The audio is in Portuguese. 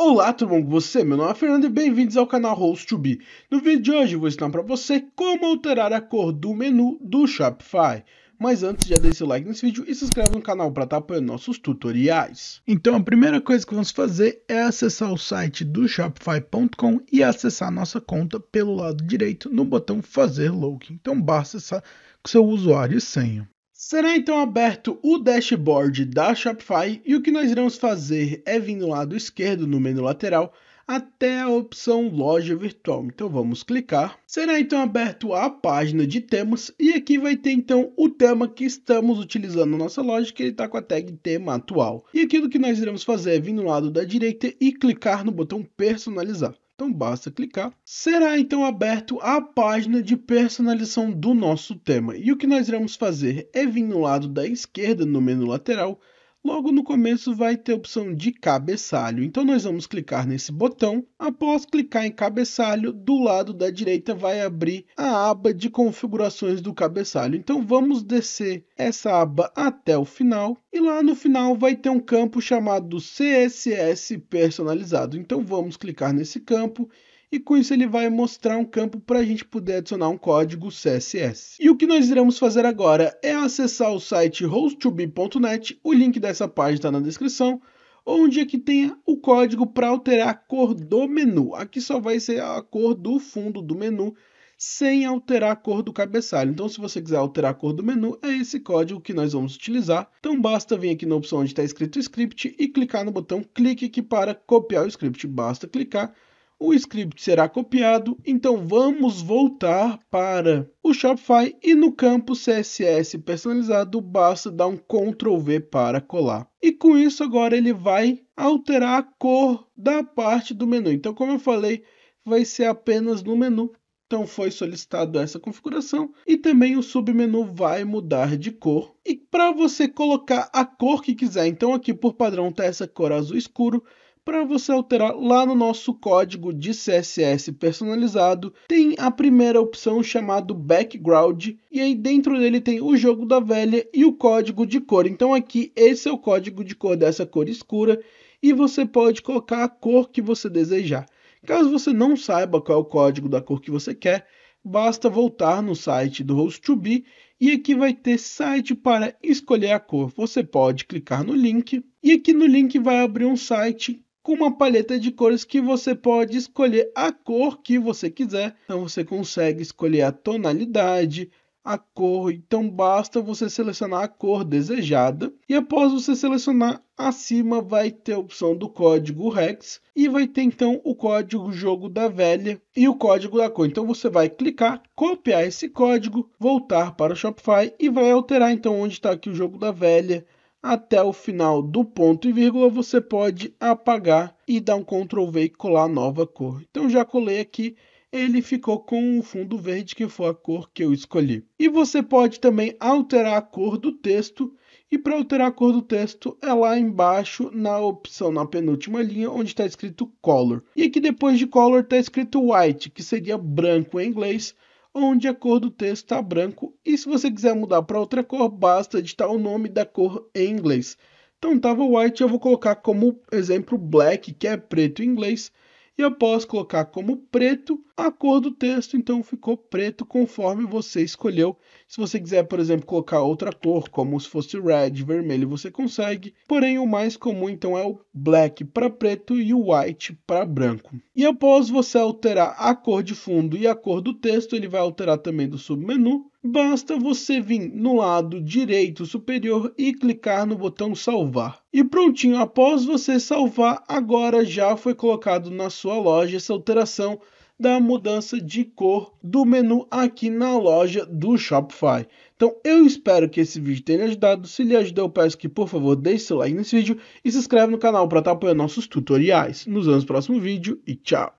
Olá, tudo bom com você? Meu nome é Fernando e bem-vindos ao canal host 2 No vídeo de hoje vou ensinar para você como alterar a cor do menu do Shopify. Mas antes, já deixa o like nesse vídeo e se inscreva no canal para estar tá apoiando nossos tutoriais. Então a primeira coisa que vamos fazer é acessar o site do Shopify.com e acessar nossa conta pelo lado direito no botão fazer login. Então basta acessar com seu usuário e senha. Será então aberto o dashboard da Shopify e o que nós iremos fazer é vir no lado esquerdo no menu lateral até a opção loja virtual. Então vamos clicar. Será então aberto a página de temas e aqui vai ter então o tema que estamos utilizando na nossa loja, que ele está com a tag tema atual. E aquilo que nós iremos fazer é vir no lado da direita e clicar no botão personalizar. Então basta clicar. Será então aberto a página de personalização do nosso tema. E o que nós iremos fazer é vir no lado da esquerda, no menu lateral, Logo no começo vai ter a opção de cabeçalho, então nós vamos clicar nesse botão. Após clicar em cabeçalho, do lado da direita vai abrir a aba de configurações do cabeçalho. Então vamos descer essa aba até o final. E lá no final vai ter um campo chamado CSS personalizado. Então vamos clicar nesse campo e com isso ele vai mostrar um campo para a gente poder adicionar um código CSS. E o que nós iremos fazer agora é acessar o site hosttobe.net, o link dessa página está na descrição, onde aqui é tem o código para alterar a cor do menu. Aqui só vai ser a cor do fundo do menu, sem alterar a cor do cabeçalho. Então, se você quiser alterar a cor do menu, é esse código que nós vamos utilizar. Então, basta vir aqui na opção onde está escrito script e clicar no botão clique aqui para copiar o script. Basta clicar o script será copiado, então vamos voltar para o Shopify e no campo CSS personalizado basta dar um Ctrl V para colar. E com isso agora ele vai alterar a cor da parte do menu. Então como eu falei, vai ser apenas no menu. Então foi solicitado essa configuração e também o submenu vai mudar de cor. E para você colocar a cor que quiser, então aqui por padrão está essa cor azul escuro, para você alterar lá no nosso código de CSS personalizado, tem a primeira opção chamado background e aí dentro dele tem o jogo da velha e o código de cor. Então aqui esse é o código de cor dessa cor escura e você pode colocar a cor que você desejar. Caso você não saiba qual é o código da cor que você quer, basta voltar no site do Host2Be e aqui vai ter site para escolher a cor. Você pode clicar no link e aqui no link vai abrir um site com uma paleta de cores que você pode escolher a cor que você quiser. Então você consegue escolher a tonalidade, a cor, então basta você selecionar a cor desejada e após você selecionar acima vai ter a opção do código Rex e vai ter então o código jogo da velha e o código da cor. Então você vai clicar, copiar esse código, voltar para o Shopify e vai alterar então onde está aqui o jogo da velha até o final do ponto e vírgula, você pode apagar e dar um Ctrl V e colar a nova cor. Então já colei aqui ele ficou com o fundo verde, que foi a cor que eu escolhi. E você pode também alterar a cor do texto, e para alterar a cor do texto é lá embaixo na opção na penúltima linha, onde está escrito Color. E aqui depois de Color está escrito White, que seria branco em inglês, onde a cor do texto está branco. E se você quiser mudar para outra cor, basta editar o nome da cor em inglês. Então estava white, eu vou colocar como exemplo black, que é preto em inglês e após colocar como preto a cor do texto, então ficou preto conforme você escolheu. Se você quiser, por exemplo, colocar outra cor, como se fosse red, vermelho, você consegue. Porém, o mais comum então é o black para preto e o white para branco. E após você alterar a cor de fundo e a cor do texto, ele vai alterar também do submenu Basta você vir no lado direito superior e clicar no botão salvar. E prontinho, após você salvar, agora já foi colocado na sua loja essa alteração da mudança de cor do menu aqui na loja do Shopify. Então eu espero que esse vídeo tenha ajudado. Se lhe ajudou, eu peço que por favor deixe seu like nesse vídeo e se inscreve no canal para estar apoiando nossos tutoriais. Nos vemos no próximo vídeo e tchau!